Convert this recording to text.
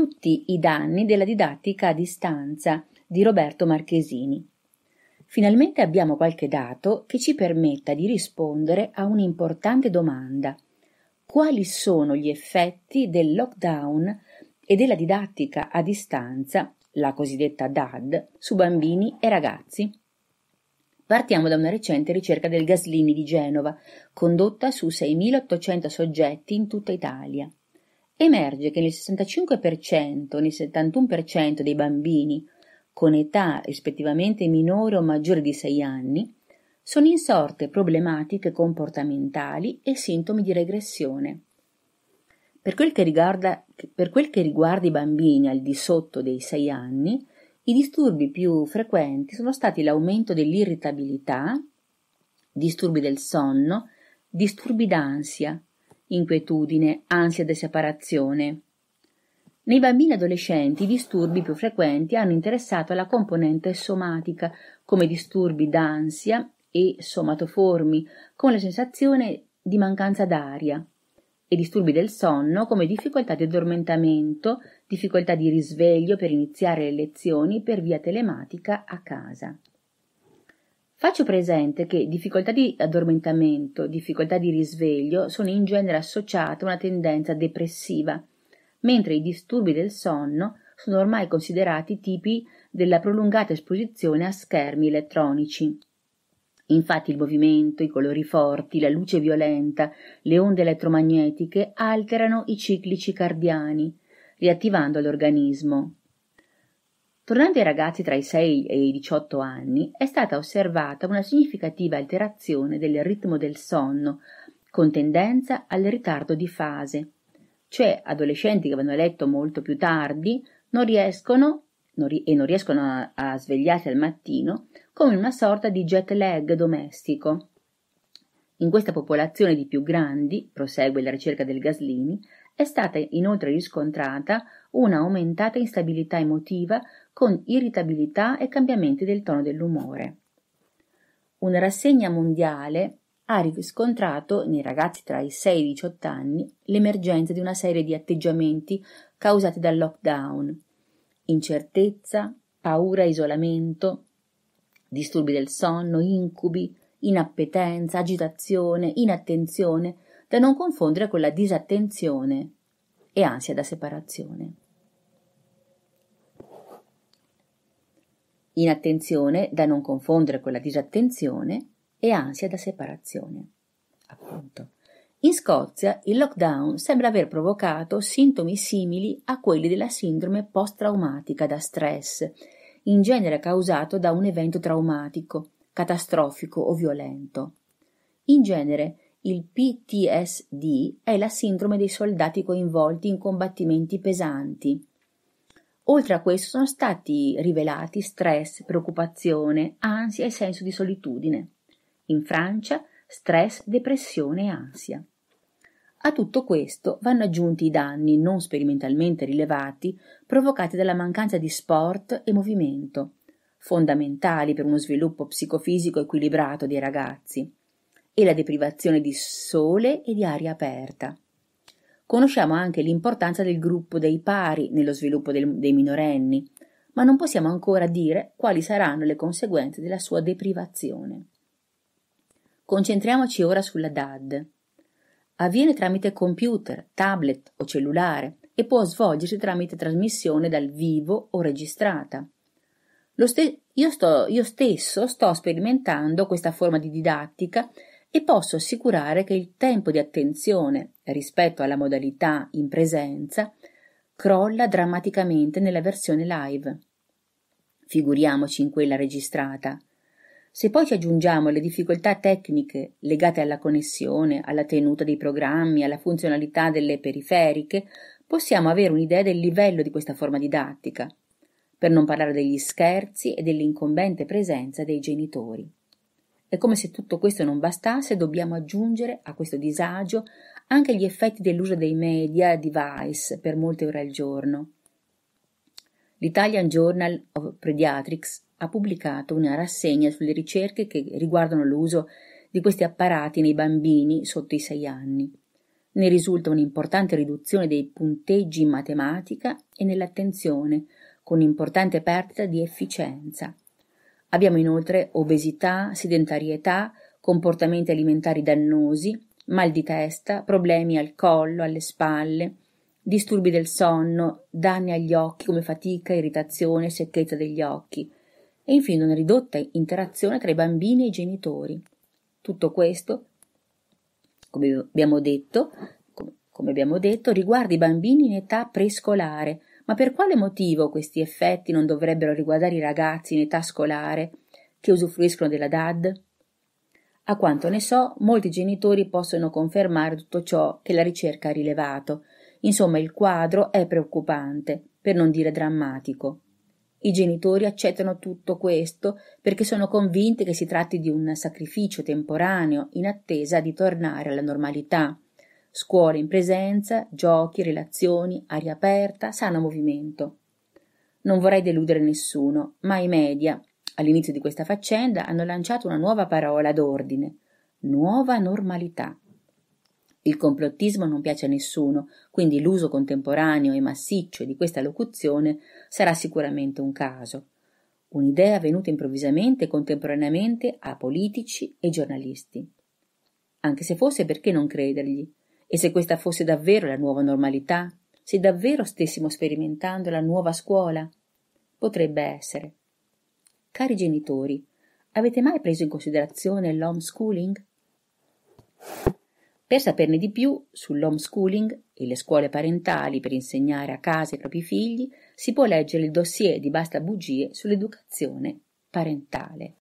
tutti i danni della didattica a distanza di Roberto Marchesini. Finalmente abbiamo qualche dato che ci permetta di rispondere a un'importante domanda. Quali sono gli effetti del lockdown e della didattica a distanza, la cosiddetta DAD, su bambini e ragazzi? Partiamo da una recente ricerca del Gaslini di Genova, condotta su 6.800 soggetti in tutta Italia emerge che nel 65% e nel 71% dei bambini con età rispettivamente minore o maggiore di 6 anni sono insorte problematiche comportamentali e sintomi di regressione. Per quel, riguarda, per quel che riguarda, i bambini al di sotto dei 6 anni, i disturbi più frequenti sono stati l'aumento dell'irritabilità, disturbi del sonno, disturbi d'ansia, inquietudine, ansia di separazione. Nei bambini adolescenti i disturbi più frequenti hanno interessato la componente somatica, come disturbi d'ansia e somatoformi, con la sensazione di mancanza d'aria, e disturbi del sonno come difficoltà di addormentamento, difficoltà di risveglio per iniziare le lezioni per via telematica a casa. Faccio presente che difficoltà di addormentamento, difficoltà di risveglio sono in genere associate a una tendenza depressiva, mentre i disturbi del sonno sono ormai considerati tipi della prolungata esposizione a schermi elettronici. Infatti il movimento, i colori forti, la luce violenta, le onde elettromagnetiche alterano i ciclici cardiani, riattivando l'organismo. Tornando ai ragazzi tra i 6 e i 18 anni, è stata osservata una significativa alterazione del ritmo del sonno, con tendenza al ritardo di fase. Cioè, adolescenti che vanno a letto molto più tardi non riescono non ri- e non riescono a, a svegliarsi al mattino come una sorta di jet lag domestico. In questa popolazione di più grandi, prosegue la ricerca del Gaslini, è stata inoltre riscontrata una aumentata instabilità emotiva con irritabilità e cambiamenti del tono dell'umore. Una rassegna mondiale ha riscontrato nei ragazzi tra i 6 e i 18 anni l'emergenza di una serie di atteggiamenti causati dal lockdown, incertezza, paura, isolamento, disturbi del sonno, incubi, inappetenza, agitazione, inattenzione, da non confondere con la disattenzione e ansia da separazione. inattenzione da non confondere con la disattenzione e ansia da separazione. Appunto. In Scozia il lockdown sembra aver provocato sintomi simili a quelli della sindrome post-traumatica da stress, in genere causato da un evento traumatico, catastrofico o violento. In genere il PTSD è la sindrome dei soldati coinvolti in combattimenti pesanti, Oltre a questo sono stati rivelati stress, preoccupazione, ansia e senso di solitudine. In Francia stress, depressione e ansia. A tutto questo vanno aggiunti i danni non sperimentalmente rilevati provocati dalla mancanza di sport e movimento, fondamentali per uno sviluppo psicofisico equilibrato dei ragazzi, e la deprivazione di sole e di aria aperta. Conosciamo anche l'importanza del gruppo dei pari nello sviluppo del, dei minorenni, ma non possiamo ancora dire quali saranno le conseguenze della sua deprivazione. Concentriamoci ora sulla DAD. Avviene tramite computer, tablet o cellulare e può svolgersi tramite trasmissione dal vivo o registrata. Ste- io, sto, io stesso sto sperimentando questa forma di didattica e posso assicurare che il tempo di attenzione rispetto alla modalità in presenza crolla drammaticamente nella versione live. Figuriamoci in quella registrata. Se poi ci aggiungiamo le difficoltà tecniche legate alla connessione, alla tenuta dei programmi, alla funzionalità delle periferiche, possiamo avere un'idea del livello di questa forma didattica, per non parlare degli scherzi e dell'incombente presenza dei genitori. È come se tutto questo non bastasse, dobbiamo aggiungere a questo disagio anche gli effetti dell'uso dei media device per molte ore al giorno. L'Italian Journal of Pediatrics ha pubblicato una rassegna sulle ricerche che riguardano l'uso di questi apparati nei bambini sotto i 6 anni. Ne risulta un'importante riduzione dei punteggi in matematica e nell'attenzione, con un'importante perdita di efficienza. Abbiamo inoltre obesità, sedentarietà, comportamenti alimentari dannosi, mal di testa, problemi al collo, alle spalle, disturbi del sonno, danni agli occhi come fatica, irritazione, secchezza degli occhi e infine una ridotta interazione tra i bambini e i genitori. Tutto questo, come abbiamo detto, come abbiamo detto riguarda i bambini in età prescolare, ma per quale motivo questi effetti non dovrebbero riguardare i ragazzi in età scolare che usufruiscono della DAD? A quanto ne so, molti genitori possono confermare tutto ciò che la ricerca ha rilevato. Insomma, il quadro è preoccupante, per non dire drammatico. I genitori accettano tutto questo perché sono convinti che si tratti di un sacrificio temporaneo in attesa di tornare alla normalità. Scuole in presenza, giochi, relazioni, aria aperta, sano movimento. Non vorrei deludere nessuno, ma i media, all'inizio di questa faccenda, hanno lanciato una nuova parola d'ordine, nuova normalità. Il complottismo non piace a nessuno, quindi l'uso contemporaneo e massiccio di questa locuzione sarà sicuramente un caso. Un'idea venuta improvvisamente e contemporaneamente a politici e giornalisti. Anche se fosse perché non credergli, e se questa fosse davvero la nuova normalità? Se davvero stessimo sperimentando la nuova scuola? Potrebbe essere. Cari genitori, avete mai preso in considerazione l'homeschooling? Per saperne di più sull'homeschooling e le scuole parentali per insegnare a casa i propri figli, si può leggere il dossier di Basta Bugie sull'educazione parentale.